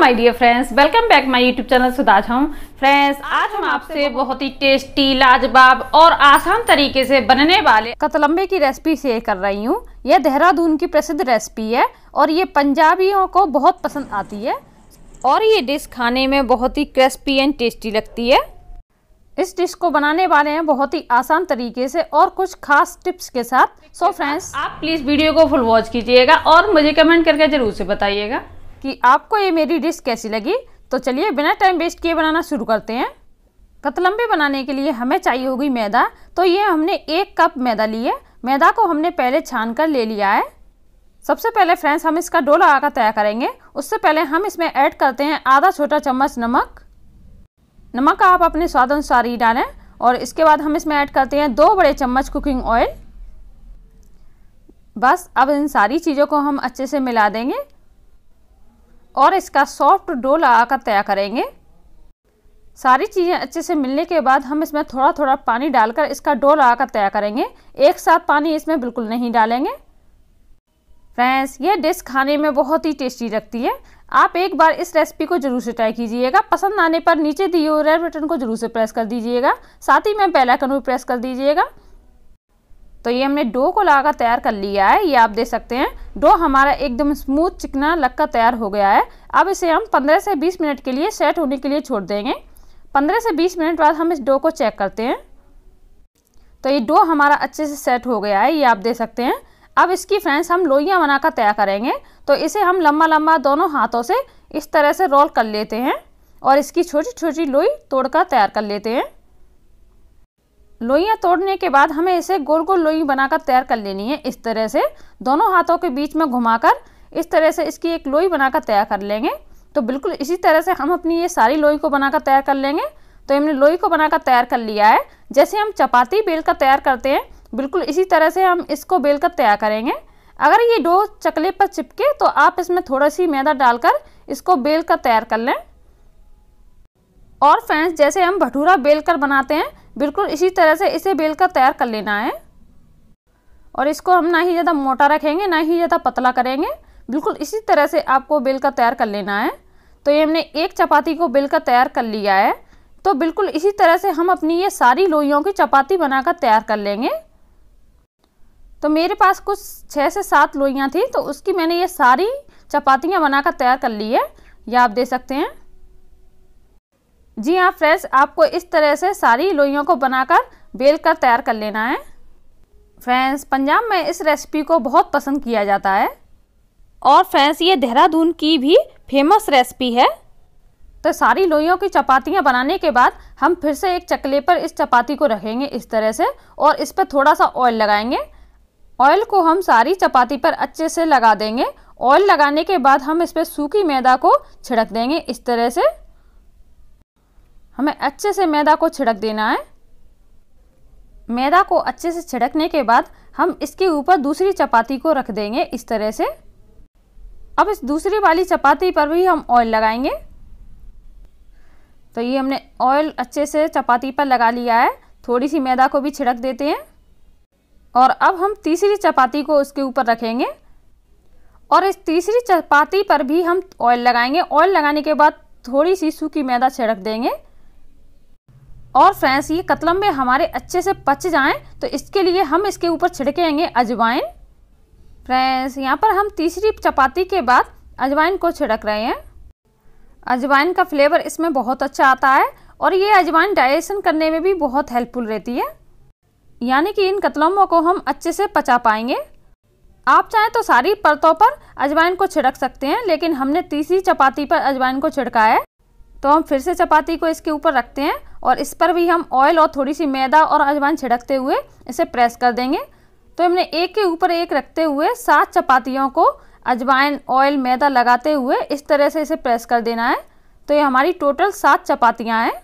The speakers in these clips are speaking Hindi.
my dear friends welcome back my YouTube channel सुदाज हम फ्रेंड्स आज हम आपसे बहुत ही टेस्टी लाजवाब और आसान तरीके से बनने वाले कतलम्बे की रेसिपी शेयर कर रही हूँ यह देहरादून की प्रसिद्ध रेसिपी है और ये पंजाबियों को बहुत पसंद आती है और ये डिश खाने में बहुत ही क्रिस्पी एंड टेस्टी लगती है इस डिश को बनाने वाले हैं बहुत ही आसान तरीके से और कुछ खास टिप्स के साथ सो so फ्रेंड्स आप प्लीज़ वीडियो को फुल वॉच कीजिएगा और मुझे कमेंट करके ज़रूर से बताइएगा कि आपको ये मेरी डिश कैसी लगी तो चलिए बिना टाइम वेस्ट किए बनाना शुरू करते हैं कतलम्बे बनाने के लिए हमें चाहिए होगी मैदा तो ये हमने एक कप मैदा ली है मैदा को हमने पहले छान कर ले लिया है सबसे पहले फ्रेंड्स हम इसका डो लगा कर तैयार करेंगे उससे पहले हम इसमें ऐड करते हैं आधा छोटा चम्मच नमक नमक आप अपने स्वाद अनुसार ही डालें और इसके बाद हम इसमें ऐड करते हैं दो बड़े चम्मच कुकिंग ऑयल बस अब इन सारी चीज़ों को हम अच्छे से मिला देंगे और इसका सॉफ्ट डो लगा कर तैयार करेंगे सारी चीज़ें अच्छे से मिलने के बाद हम इसमें थोड़ा थोड़ा पानी डालकर इसका डो लगा कर तैयार करेंगे एक साथ पानी इसमें बिल्कुल नहीं डालेंगे फ्रेंड्स ये डिश खाने में बहुत ही टेस्टी लगती है आप एक बार इस रेसिपी को जरूर से ट्राई कीजिएगा पसंद आने पर नीचे दिए हुए रेड बटन को जरूर से प्रेस कर दीजिएगा साथ ही में बेल आइकन भी प्रेस कर दीजिएगा तो ये हमने डो को लगा तैयार कर लिया है ये आप देख सकते हैं डो हमारा एकदम स्मूथ चिकना लगकर तैयार हो गया है अब इसे हम 15 से 20 मिनट के लिए सेट होने के लिए छोड़ देंगे 15 से 20 मिनट बाद हम इस डो को चेक करते हैं तो ये डो हमारा अच्छे से सेट हो गया है ये आप देख सकते हैं अब इसकी फ्रेंड्स हम लोइयाँ बनाकर तैयार करेंगे तो इसे हम लम्बा लम्बा दोनों हाथों से इस तरह से रोल कर लेते हैं और इसकी छोटी छोटी लोई तोड़कर तैयार कर लेते हैं लोइयाँ तोड़ने के बाद हमें इसे गोल गोल लोई बनाकर तैयार कर लेनी है इस तरह से दोनों हाथों के बीच में घुमाकर इस तरह से इसकी एक लोई बनाकर तैयार कर लेंगे तो बिल्कुल इसी तरह से हम अपनी ये सारी लोई को बनाकर तैयार कर लेंगे तो हमने लोई को बनाकर तैयार कर लिया है जैसे हम चपाती बेल कर तैयार करते हैं बिल्कुल इसी तरह से हम इसको बेल कर तैयार करेंगे अगर ये डो चकले पर चिपके तो आप इसमें थोड़ा सी मैदा डालकर इसको बेल कर तैयार कर लें और फ्रेंड्स जैसे हम भटूरा बेल कर बनाते हैं बिल्कुल इसी तरह से इसे बेल का तैयार कर लेना है और इसको हम ना ही ज़्यादा मोटा रखेंगे ना ही ज़्यादा पतला करेंगे बिल्कुल इसी तरह से आपको बेल का तैयार कर लेना है तो ये हमने एक चपाती को बेल का तैयार कर लिया है तो बिल्कुल इसी तरह से हम अपनी ये सारी लोइयों की चपाती बनाकर तैयार कर लेंगे तो मेरे पास कुछ छः से सात लोइयाँ थी तो उसकी मैंने ये सारी चपातियाँ बनाकर तैयार कर ली है या आप दे सकते हैं जी हाँ फ्रेंड्स आपको इस तरह से सारी लोइयों को बनाकर बेल कर तैयार कर लेना है फ्रेंड्स पंजाब में इस रेसिपी को बहुत पसंद किया जाता है और फ्रेंड्स ये देहरादून की भी फेमस रेसिपी है तो सारी लोइयों की चपातियाँ बनाने के बाद हम फिर से एक चकले पर इस चपाती को रखेंगे इस तरह से और इस पर थोड़ा सा ऑयल लगाएंगे ऑयल को हम सारी चपाती पर अच्छे से लगा देंगे ऑयल लगाने के बाद हम इस पर सूखी मैदा को छिड़क देंगे इस तरह से हमें अच्छे से मैदा को छिड़क देना है मैदा को अच्छे से छिड़कने के बाद हम इसके ऊपर दूसरी चपाती को रख देंगे इस तरह से अब इस दूसरी वाली चपाती पर भी हम ऑयल लगाएंगे तो ये हमने ऑयल अच्छे से चपाती पर लगा लिया है थोड़ी सी मैदा को भी छिड़क देते हैं और अब हम तीसरी चपाती को उसके ऊपर रखेंगे और इस तीसरी चपाती पर भी हम ऑयल लगाएंगे ऑयल लगाने के बाद थोड़ी सी सूखी मैदा छिड़क देंगे और फ्रेंड्स ये कतलम्बे हमारे अच्छे से पच जाएं तो इसके लिए हम इसके ऊपर छिड़केंगे अजवाइन फ्रेंड्स यहाँ पर हम तीसरी चपाती के बाद अजवाइन को छिड़क रहे हैं अजवाइन का फ्लेवर इसमें बहुत अच्छा आता है और ये अजवाइन डाइजेशन करने में भी बहुत हेल्पफुल रहती है यानी कि इन कतलम्बों को हम अच्छे से पचा पाएंगे आप चाहें तो सारी परतों पर अजवाइन को छिड़क सकते हैं लेकिन हमने तीसरी चपाती पर अजवाइन को छिड़का है तो हम फिर से चपाती को इसके ऊपर रखते हैं और इस पर भी हम ऑयल और थोड़ी सी मैदा और अजवाइन छिड़कते हुए इसे प्रेस कर देंगे तो हमने एक के ऊपर एक रखते हुए सात चपातियों को अजवाइन ऑयल मैदा लगाते हुए इस तरह से इसे प्रेस कर देना है तो ये हमारी टोटल सात चपातियाँ हैं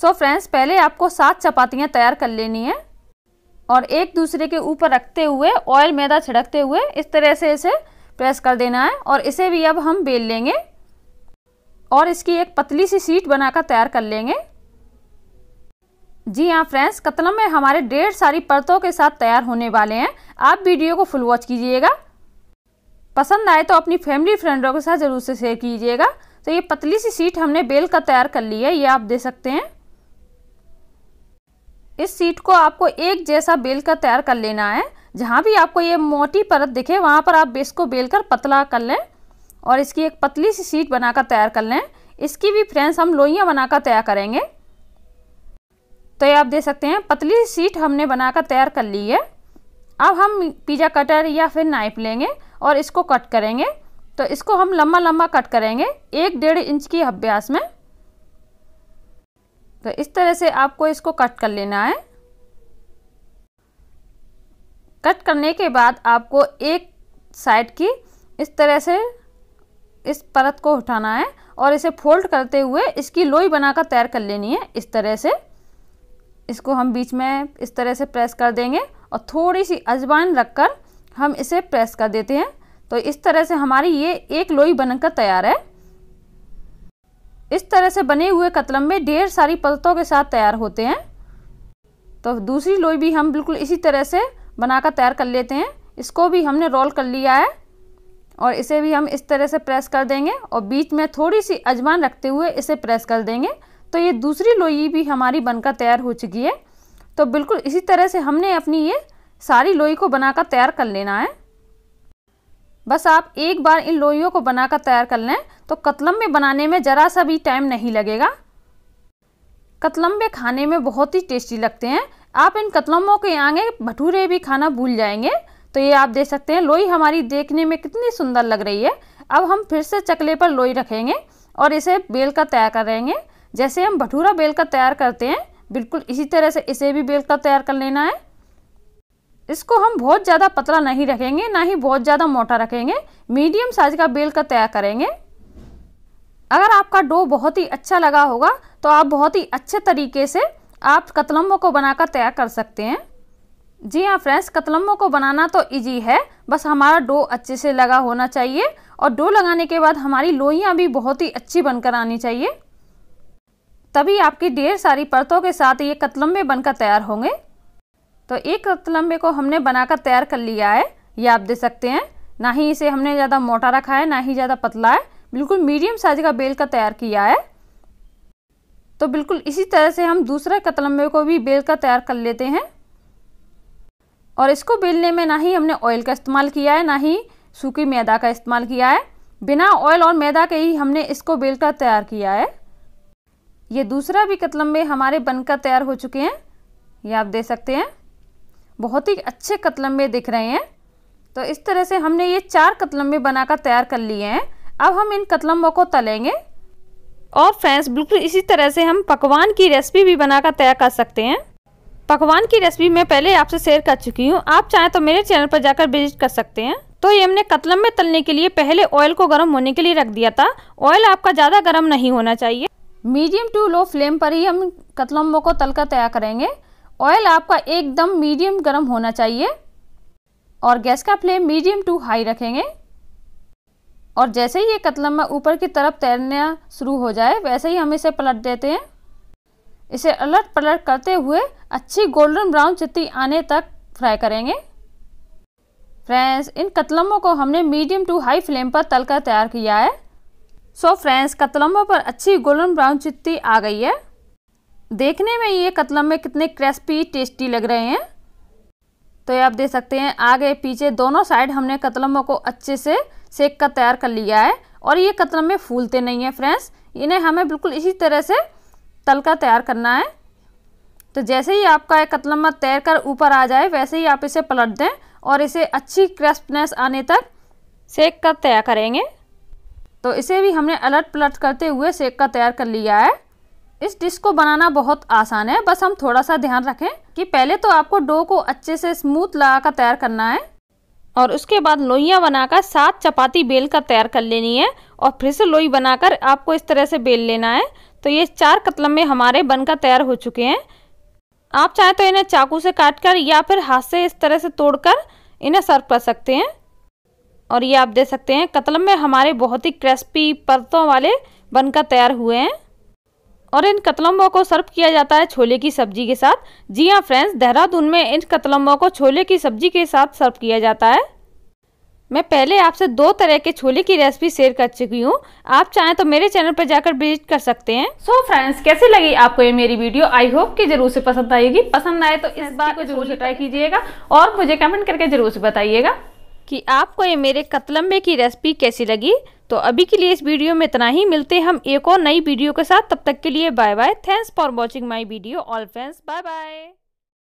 सो फ्रेंड्स पहले आपको सात चपातियाँ तैयार कर लेनी है और एक दूसरे के ऊपर रखते हुए ऑयल मैदा छिड़कते हुए इस तरह से इसे प्रेस कर देना है और इसे भी अब हम बेल लेंगे और इसकी एक पतली सी सीट बनाकर तैयार कर लेंगे जी हाँ फ्रेंड्स कतलम में हमारे डेढ़ सारी परतों के साथ तैयार होने वाले हैं आप वीडियो को फुल वॉच कीजिएगा पसंद आए तो अपनी फैमिली फ्रेंडों के साथ ज़रूर से शेयर कीजिएगा तो ये पतली सी सीट हमने बेल का तैयार कर ली है ये आप दे सकते हैं इस सीट को आपको एक जैसा बेल का तैयार कर लेना है जहाँ भी आपको ये मोटी परत दिखे वहाँ पर आप बेस को बेल कर पतला कर लें और इसकी एक पतली सी सीट बनाकर तैयार कर लें इसकी भी फ्रेंड्स हम लोइयाँ बनाकर तैयार करेंगे तो ये आप देख सकते हैं पतली सी सीट हमने बनाकर तैयार कर ली है अब हम पिज़्ज़ा कटर या फिर नाइफ लेंगे और इसको कट करेंगे तो इसको हम लम्बा लम्बा कट करेंगे एक डेढ़ इंच की अभ्यास में तो इस तरह से आपको इसको कट कर लेना है कट करने के बाद आपको एक साइड की इस तरह से इस परत को उठाना है और इसे फोल्ड करते हुए इसकी लोई बनाकर तैयार कर लेनी है इस तरह से इसको हम बीच में इस तरह से प्रेस कर देंगे और थोड़ी सी अजवाइन रखकर हम इसे प्रेस कर देते हैं तो इस तरह से हमारी ये एक लोई बनकर तैयार है इस तरह से बने हुए कतलम्बे ढेर सारी पलतों के साथ तैयार होते हैं तो दूसरी लोई भी हम बिल्कुल इसी तरह से बनाकर तैयार कर लेते हैं इसको भी हमने रोल कर लिया है और इसे भी हम इस तरह से प्रेस कर देंगे और बीच में थोड़ी सी अजवान रखते हुए इसे प्रेस कर देंगे तो ये दूसरी लोई भी हमारी बनकर तैयार हो चुकी है तो बिल्कुल इसी तरह से हमने अपनी ये सारी लोई को बनाकर तैयार कर लेना है बस आप एक बार इन लोइयों को बनाकर तैयार कर लें तो कतलम्बे बनाने में ज़रा सा भी टाइम नहीं लगेगा कतलम्बे खाने में बहुत ही टेस्टी लगते हैं आप इन कतलम्बों के आगे भटूरे भी खाना भूल जाएंगे तो ये आप देख सकते हैं लोई हमारी देखने में कितनी सुंदर लग रही है अब हम फिर से चकले पर लोई रखेंगे और इसे बेल का तैयार करेंगे जैसे हम भटूरा बेल का तैयार करते हैं बिल्कुल इसी तरह से इसे भी बेल का तैयार कर लेना है इसको हम बहुत ज़्यादा पतला नहीं रखेंगे ना ही बहुत ज़्यादा मोटा रखेंगे मीडियम साइज का बेल का तैयार करेंगे अगर आपका डो बहुत ही अच्छा लगा होगा तो आप बहुत ही अच्छे तरीके से आप कतलम्बों को बनाकर तैयार कर सकते हैं जी हाँ फ्रेंड्स कतलम्बों को बनाना तो इजी है बस हमारा डो अच्छे से लगा होना चाहिए और डो लगाने के बाद हमारी लोइयाँ भी बहुत ही अच्छी बनकर आनी चाहिए तभी आपकी ढेर सारी परतों के साथ ये कतलम्बे बनकर तैयार होंगे तो एक कतलम्बे को हमने बनाकर तैयार कर लिया है ये आप देख सकते हैं ना ही इसे हमने ज़्यादा मोटा रखा है ना ही ज़्यादा पतला है बिल्कुल मीडियम साइज़ का बेल का तैयार किया है तो बिल्कुल इसी तरह से हम दूसरे कतलम्बे को भी बेल का तैयार कर लेते हैं और इसको बेलने में ना ही हमने ऑयल का इस्तेमाल किया है ना ही सूखी मैदा का इस्तेमाल किया है बिना ऑयल और मैदा के ही हमने इसको बेलकर तैयार किया है ये दूसरा भी कतलम्बे हमारे बनकर तैयार हो चुके हैं ये आप दे सकते हैं बहुत ही अच्छे कतलम्बे दिख रहे हैं तो इस तरह से हमने ये चार कतलम्बे बनाकर तैयार कर लिए हैं अब हम इन कतलम्बों को तलेंगे और फ्रेंड्स बिल्कुल इसी तरह से हम पकवान की रेसिपी भी बनाकर तैयार कर सकते हैं पकवान की रेसिपी मैं पहले आपसे शेयर कर चुकी हूँ आप चाहें तो मेरे चैनल पर जाकर विजिट कर सकते हैं तो ये हमने कतलम में तलने के लिए पहले ऑयल को गर्म होने के लिए रख दिया था ऑयल आपका ज़्यादा गर्म नहीं होना चाहिए मीडियम टू लो फ्लेम पर ही हम कतलम्बों को तलकर तैयार करेंगे ऑयल आपका एकदम मीडियम गर्म होना चाहिए और गैस का फ्लेम मीडियम टू हाई रखेंगे और जैसे ही ये कतलम्बा ऊपर की तरफ तैरना शुरू हो जाए वैसे ही हम इसे पलट देते हैं इसे अलट पलट करते हुए अच्छी गोल्डन ब्राउन चित्ती आने तक फ्राई करेंगे फ्रेंड्स इन कतलम्बों को हमने मीडियम टू हाई फ्लेम पर तलकर तैयार किया है सो फ्रेंड्स कतलम्बों पर अच्छी गोल्डन ब्राउन चित्ती आ गई है देखने में ये कतलम्बे कितने क्रिस्पी टेस्टी लग रहे हैं तो ये आप देख सकते हैं आगे पीछे दोनों साइड हमने कतलम्बों को अच्छे से सेक कर तैयार कर लिया है और ये कतलम्बे फूलते नहीं हैं फ्रेंड्स इन्हें हमें बिल्कुल इसी तरह से तलका तैयार करना है तो जैसे ही आपका एक कतलम्मा तैर कर ऊपर आ जाए वैसे ही आप इसे पलट दें और इसे अच्छी क्रिस्पनेस आने तक सेक कर तैयार करेंगे तो इसे भी हमने अलट पलट करते हुए सेक का तैयार कर लिया है इस डिश को बनाना बहुत आसान है बस हम थोड़ा सा ध्यान रखें कि पहले तो आपको डो को अच्छे से स्मूथ लगा कर तैयार करना है और उसके बाद लोइयाँ बनाकर सात चपाती बेल कर तैयार कर लेनी है और फिर से लोई बनाकर आपको इस तरह से बेल लेना है तो ये चार में हमारे बनकर तैयार हो चुके हैं आप चाहें तो इन्हें चाकू से काट कर या फिर हाथ से इस तरह से तोड़कर इन्हें सर्व कर सकते हैं और ये आप देख सकते हैं कतलम में हमारे बहुत ही क्रिस्पी परतों वाले बनकर तैयार हुए हैं और इन कतलम्बों को सर्व किया जाता है छोले की सब्जी के साथ जी हाँ फ्रेंड्स देहरादून में इन कतलम्बों को छोले की सब्जी के साथ सर्व किया जाता है मैं पहले आपसे दो तरह के छोले की रेसिपी शेयर कर चुकी हूँ आप चाहें तो मेरे चैनल पर जाकर विजिट कर सकते हैं सो so फ्रेंड्स कैसी लगी आपको ये मेरी वीडियो आई होप कि जरूर से पसंद आएगी पसंद आए तो इस बात को जरूर से ट्राई कीजिएगा और मुझे कमेंट करके जरूर से बताइएगा कि आपको ये मेरे कतलम्बे की रेसिपी कैसी लगी तो अभी के लिए इस वीडियो में इतना ही मिलते हम एक और नई वीडियो के साथ तब तक के लिए bye bye thanks for watching my video all friends bye bye